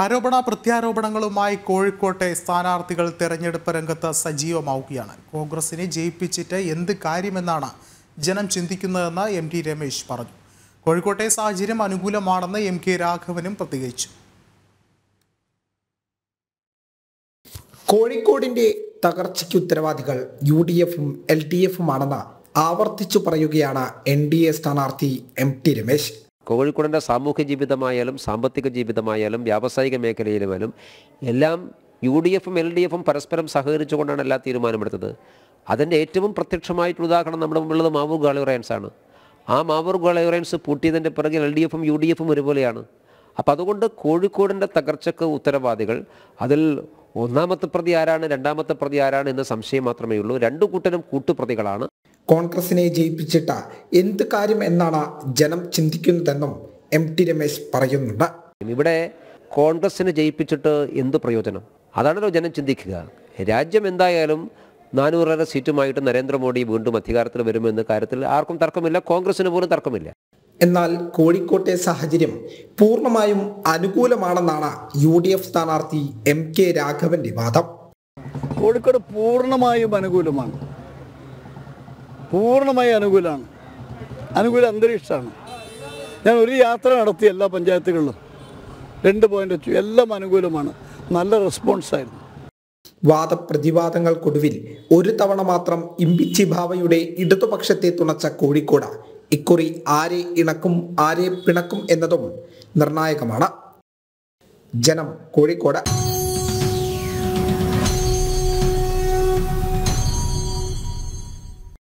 ആരോപണ പ്രത്യാരോപണങ്ങളുമായി കോഴിക്കോട്ടെ സ്ഥാനാർത്ഥികൾ തെരഞ്ഞെടുപ്പ് രംഗത്ത് സജീവമാവുകയാണ് കോൺഗ്രസിനെ ജയിപ്പിച്ചിട്ട് എന്ത് കാര്യമെന്നാണ് ജനം ചിന്തിക്കുന്നതെന്ന് എം ടി രമേശ് പറഞ്ഞു കോഴിക്കോട്ടെ സാഹചര്യം അനുകൂലമാണെന്ന് എം കെ രാഘവനും പ്രതികരിച്ചു കോഴിക്കോടിന്റെ തകർച്ചയ്ക്ക് ഉത്തരവാദികൾ യു ഡി എഫും എൽ ഡി എഫുമാണെന്ന് ആവർത്തിച്ചു പറയുകയാണ് എൻ ഡി എ സ്ഥാനാർത്ഥി എം ടി രമേശ് കോഴിക്കോടിൻ്റെ സാമൂഹ്യ ജീവിതമായാലും സാമ്പത്തിക ജീവിതമായാലും വ്യാവസായിക മേഖലയിലുമായാലും എല്ലാം യു ഡി എഫും എൽ ഡി എഫും പരസ്പരം സഹകരിച്ചുകൊണ്ടാണ് എല്ലാ തീരുമാനമെടുത്തത് അതിൻ്റെ ഏറ്റവും പ്രത്യക്ഷമായിട്ടുള്ള ഉദാഹരണം നമ്മുടെ മുമ്പുള്ളത് മാവൂർ ഗാളിറയൻസ് ആണ് ആ മാവൂർ ഗാളിറയൻസ് പൂട്ടിയതിൻ്റെ പിറകിൽ എൽ ഡി എഫും യു ഡി എഫും ഒരുപോലെയാണ് അപ്പോൾ അതുകൊണ്ട് കോഴിക്കോടിൻ്റെ തകർച്ചക്ക് ഉത്തരവാദികൾ അതിൽ ഒന്നാമത്തെ പ്രതി ആരാണ് രണ്ടാമത്തെ പ്രതി ആരാണ് എന്ന സംശയം മാത്രമേ ഉള്ളൂ രണ്ടു കൂട്ടരും കൂട്ടുപ്രതികളാണ് കോൺഗ്രസിനെ ജയിപ്പിച്ചിട്ട എന്ത് കാര്യം എന്നാണ് ജനം ചിന്തിക്കുന്നതെന്നും എം ടി രമേശ് പറയുന്നുണ്ട് ഇവിടെ കോൺഗ്രസിനെ ജയിപ്പിച്ചിട്ട് എന്ത് പ്രയോജനം അതാണല്ലോ ജനം ചിന്തിക്കുക രാജ്യം എന്തായാലും നാനൂറര സീറ്റുമായിട്ട് നരേന്ദ്രമോദി വീണ്ടും അധികാരത്തിൽ വരുമെന്ന കാര്യത്തിൽ ആർക്കും തർക്കമില്ല കോൺഗ്രസിന് പോലും തർക്കമില്ല എന്നാൽ കോഴിക്കോട്ടെ സാഹചര്യം പൂർണ്ണമായും അനുകൂലമാണെന്നാണ് യു ഡി എഫ് സ്ഥാനാർത്ഥി എം കെ രാഘവന്റെ വാദം കോഴിക്കോട് പൂർണ്ണമായും അനുകൂലമാണ് പൂർണ്ണമായി അനുകൂലമാണ് അനുകൂല അന്തരീക്ഷമാണ് ഞാൻ ഒരു യാത്ര നടത്തി എല്ലാ പഞ്ചായത്തുകളിലും രണ്ട് പോയിന്റ് വെച്ചു എല്ലാം അനുകൂലമാണ് നല്ല റെസ്പോൺസായിരുന്നു വാദപ്രതിവാദങ്ങൾക്കൊടുവിൽ ഒരു തവണ മാത്രം ഇമ്പിച്ചി ഭാവയുടെ ഇടതുപക്ഷത്തെ തുണച്ച കോഴിക്കോട് ഇക്കുറി ആരെ ഇണക്കും ആരെ പിണക്കും എന്നതും നിർണായകമാണ് ജനം കോഴിക്കോട്